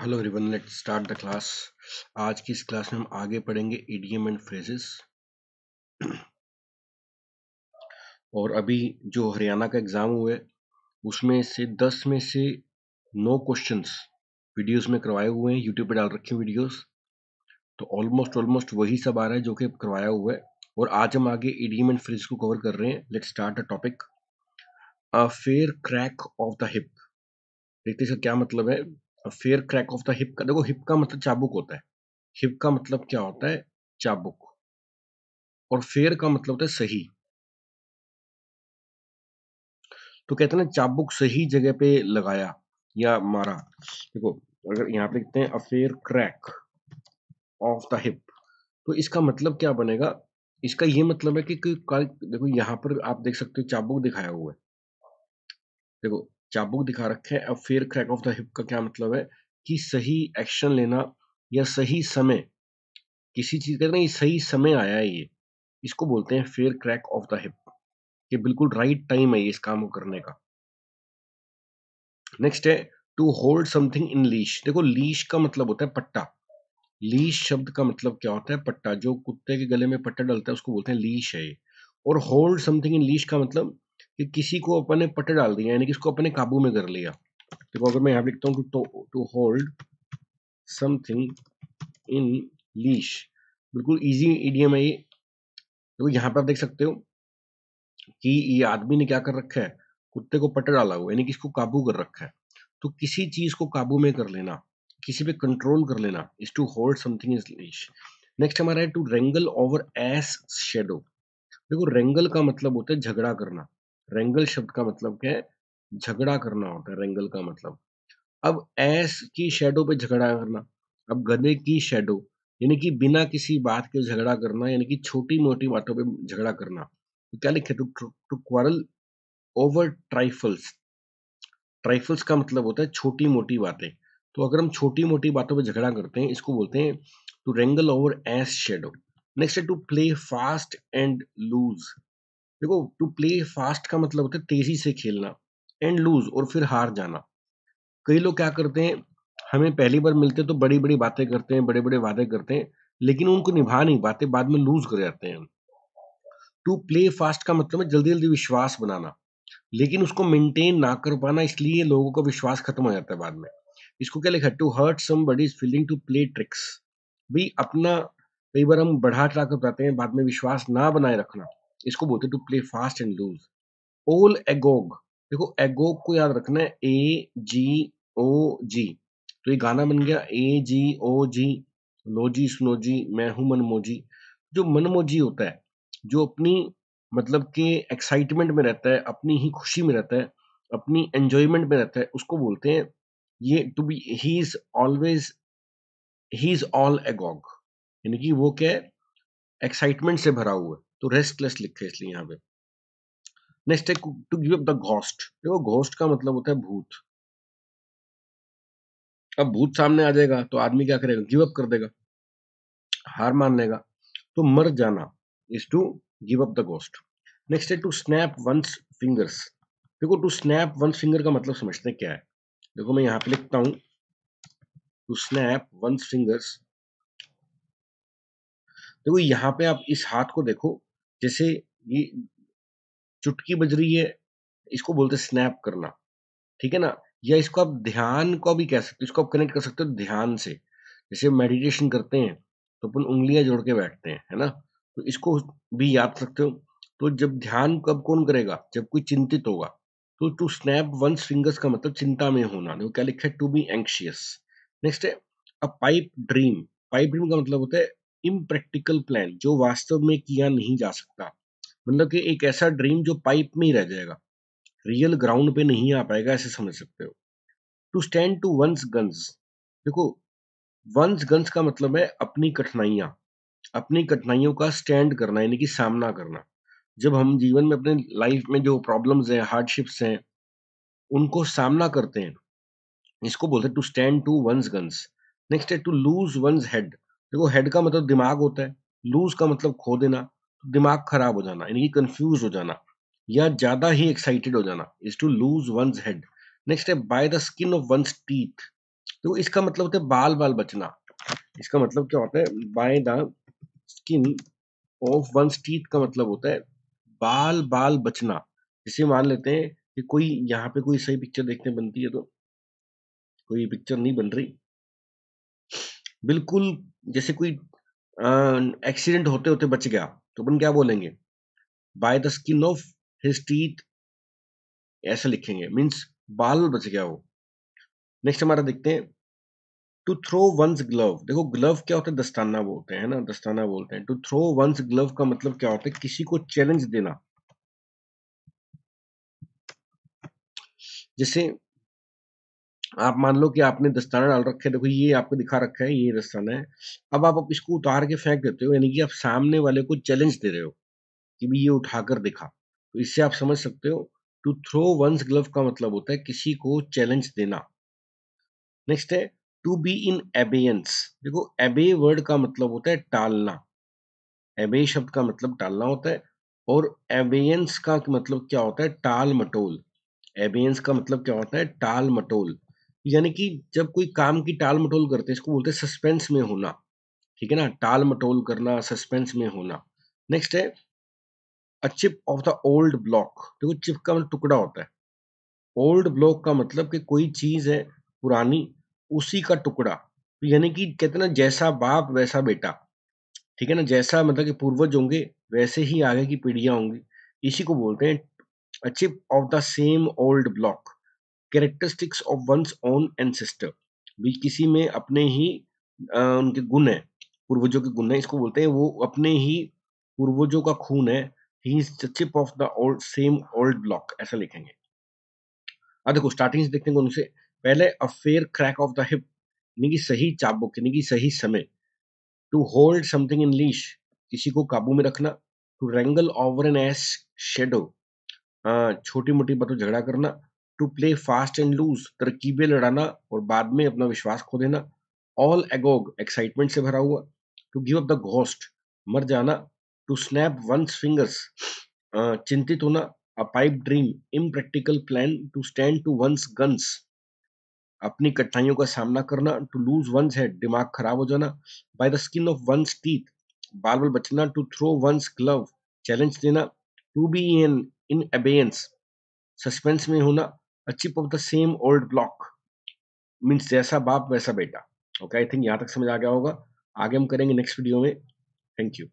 hello everyone let start the class आज की इस क्लास में हम आगे पढ़ेंगे ईडीएम एंड फ्रेजेस और अभी जो हरियाणा का एग्ज़ाम हुआ है उसमें से दस में से नौ क्वेश्चंस वीडियोस में करवाए हुए हैं यूट्यूब पर डाल रखे हैं वीडियोस तो ऑलमोस्ट ऑलमोस्ट वही सब आ रहा है जो कि करवाया हुआ है और आज हम आगे ईडीएम एंड फ्रेज को कवर कर रहे हैं let start the topic a fair crack of the whip देखते क्या मतलब है fair crack of the whip का देखो हिप का मतलब चाबुक होता है हिप का मतलब क्या होता है चाबुक और फेयर का मतलब होता है सही तो कहते हैं ना चाबुक सही जगह पे लगाया या मारा देखो अगर यहाँ पे लिखते हैं a fair crack of the whip तो इसका मतलब क्या बनेगा इसका ये मतलब है कि, कि देखो यहाँ पर आप देख सकते हो चाबुक दिखाया हुआ है देखो चाबुक दिखा रखे हैं अब fair crack of the whip का क्या मतलब है कि सही एक्शन लेना या सही समय किसी चीज़ का नहीं सही समय आया है ये इसको बोलते हैं fair crack of the whip कि बिल्कुल राइट टाइम है ये इस काम को करने का नेक्स्ट है to hold something in leash देखो लीश का मतलब होता है पट्टा लीश शब्द का मतलब क्या होता है पट्टा जो कुत्ते के गले में पट्टा डलता है उसको बोलते हैं लीश है और होल्ड समथिंग इन लीश का मतलब कि किसी को अपन ने डाल दिया यानी कि इसको अपने काबू में कर लिया देखो अगर मैं यहाँ लिखता हूँ to hold something in leash बिल्कुल इजी ईडीएम है ये देखो यहाँ पर आप देख सकते हो कि ये आदमी ने क्या कर रखा है कुत्ते को पट डाला हुआ यानी कि इसको काबू कर रखा है तो किसी चीज को काबू में कर लेना किसी पे कंट्रोल कर लेना is to hold something is leash next हमारा है to wrangle over ass shadow देखो रेंगल का मतलब होता है झगड़ा करना रेंगल शब्द का मतलब क्या है झगड़ा करना होता है रेंगल का मतलब अब ऐस की शेडो पे झगड़ा करना अब गधे की शेडो यानी कि बिना किसी बात के झगड़ा करना यानी कि छोटी मोटी बातों पे झगड़ा करना तो क्या लिखे to to quarrel over trifles trifles का मतलब होता है छोटी मोटी बातें तो अगर हम छोटी मोटी बातों पे झगड़ा करते हैं इसको बोलते हैं to wrangle over ass shadow next है to play fast and loose देखो टू प्ले फास्ट का मतलब होता है तेजी से खेलना एंड लूज और फिर हार जाना कई लोग क्या करते हैं हमें पहली बार मिलते तो बड़ी बड़ी बातें करते हैं बड़े बड़े वादे करते हैं लेकिन उनको निभा नहीं पाते बाद में लूज कर जाते हैं टू प्ले फास्ट का मतलब है जल्दी जल्दी विश्वास बनाना लेकिन उसको मेंटेन ना कर पाना इसलिए लोगों का विश्वास खत्म हो जाता है बाद में इसको क्या लिखा to hurt somebody is feeling to play tricks भी अपना कई बार हम बढ़ा चढ़ा कर पाते हैं बाद में विश्वास ना बनाए रखना इसको बोलते to play fast and loose all agog देखो एगोग को याद रखना है ए जी ओ जी तो ये गाना बन गया ए जी ओ जी लोजी सुनोजी मैं हूं मनमोजी जो मनमोजी होता है जो अपनी मतलब के एक्साइटमेंट में रहता है अपनी ही खुशी में रहता है अपनी एंजॉयमेंट में रहता है उसको बोलते हैं ये to be he is always he is all agog यानी कि वो क्या है एक्साइटमेंट से भरा हुआ है तो रेस्टलेस लिखे इसलिए यहाँ पे नेक्स्ट है to give up the ghost देखो घोस्ट का मतलब होता है भूत अब भूत सामने आ जाएगा तो आदमी क्या करेगा गिव अप कर देगा हार मान लेगा तो मर जाना is to give up the ghost next है टू स्नैप वंस फिंगर्स देखो टू स्नैप वंस फिंगर का मतलब समझते हैं क्या है देखो मैं यहाँ पे लिखता हूँ टू स्नैप वंस फिंगर्स देखो यहाँ पे आप इस हाथ को देखो जैसे ये चुटकी बज रही है इसको बोलते हैं स्नैप करना ठीक है ना या इसको आप ध्यान को भी कह सकते हो इसको आप कनेक्ट कर सकते हो ध्यान से जैसे मेडिटेशन करते हैं तो अपन उंगलियां जोड़ के बैठते हैं है ना तो इसको भी याद सकते हो तो जब ध्यान कब कौन करेगा जब कोई चिंतित होगा तो टू स्नैप वन फिंगर्स का मतलब चिंता में होना देखो क्या लिखा है टू बी एंक्शियस नेक्स्ट है a pipe dream pipe dream का मतलब होता है इम्प्रैक्टिकल प्लान जो वास्तव में किया नहीं जा सकता मतलब कि एक ऐसा ड्रीम जो पाइप में ही रह जाएगा रियल ग्राउंड पे नहीं आ पाएगा ऐसे समझ सकते हो to stand to one's guns देखो वंस गन्स का मतलब है अपनी कठिनाइयाँ अपनी कठिनाइयों का स्टैंड करना यानी कि सामना करना जब हम जीवन में अपने लाइफ में जो प्रॉब्लम्स हैं हार्डशिप्स हैं उनको सामना करते हैं इसको बोलते हैं to stand to one's guns next है टू लूज वंस हेड देखो हेड का मतलब दिमाग होता है लूज का मतलब खो देना तो दिमाग खराब हो जाना यानी कि कंफ्यूज हो जाना या ज्यादा ही एक्साइटेड हो जाना is to lose one head next है by the skin of one's teeth तो इसका मतलब होता है बाल बाल बचना इसका मतलब क्या होता है by the skin of one's teeth का मतलब होता है बाल बाल बचना जिसे मान लेते हैं कि कोई यहाँ पे कोई सही पिक्चर देखने बनती है तो कोई पिक्चर नहीं बन रही बिल्कुल जैसे कोई एक्सीडेंट होते होते बच गया तो अपन क्या बोलेंगे by the skin of his teeth ऐसा लिखेंगे मीन्स बाल बच गया वो नेक्स्ट हमारा देखते हैं टू थ्रो वंस ग्लव देखो ग्लव क्या होता है दस्ताना बोलते हैं ना दस्ताना बोलते हैं टू थ्रो वंस ग्लव का मतलब क्या होता है किसी को चैलेंज देना जैसे आप मान लो कि आपने दस्ताना डाल रखे देखो ये आपको दिखा रखा है ये दस्ताना है अब आप इसको उतार के फेंक देते हो यानी कि आप सामने वाले को चैलेंज दे रहे हो कि भी ये उठाकर दिखा तो इससे आप समझ सकते हो टू थ्रो वंस ग्लव का मतलब होता है किसी को चैलेंज देना नेक्स्ट है टू बी इन एबेयंस देखो एबे वर्ड का मतलब होता है टालना एबे शब्द का मतलब टालना होता है और एबेयंस का मतलब क्या होता है टाल मटोल एबेयंस का मतलब क्या होता है टाल मटोल यानी कि जब कोई काम की टाल मटोल करते हैं इसको बोलते हैं सस्पेंस में होना ठीक है ना टाल मटोल करना सस्पेंस में होना नेक्स्ट है a chip of the old block देखो चिप का मतलब टुकड़ा होता है ओल्ड ब्लॉक का मतलब कि कोई चीज है पुरानी उसी का टुकड़ा तो यानी कि कहते ना जैसा बाप वैसा बेटा ठीक है ना जैसा मतलब कि पूर्वज होंगे वैसे ही आगे की पीढ़ियां होंगी इसी को बोलते हैं a chip of the same old block characteristics of one's own ancestor भी किसी में अपने ही आ, उनके गुण है पूर्वजों के गुण है इसको बोलते हैं वो अपने ही पूर्वजों का खून है he is chip of the old same old block ऐसा लिखेंगे अब देखो स्टार्टिंग से देखते हैं उनसे पहले a fair crack of the whip यानी कि सही चाबुक यानी कि सही समय to hold something in leash किसी को काबू में रखना to wrangle over an ass shadow छोटी मोटी बातों झगड़ा करना to play fast and loose तरकीबें लड़ाना और बाद में अपना विश्वास खो देना ऑल एगोग एक्साइटमेंट से भरा हुआ to give up the ghost मर जाना टू स्नैप वंस फिंगर्स चिंतित होना a pipe dream impractical plan to stand to one's guns अपनी कठिनाइयों का सामना करना टू लूज वंस है दिमाग खराब हो जाना by the skin of one's teeth बाल बाल बचना to throw one's glove challenge देना to be in in abeyance suspense में होना a chip of the same old block means जैसा बाप वैसा बेटा ओके आई थिंक यहां तक समझ आ गया होगा आगे हम करेंगे नेक्स्ट वीडियो में थैंक यू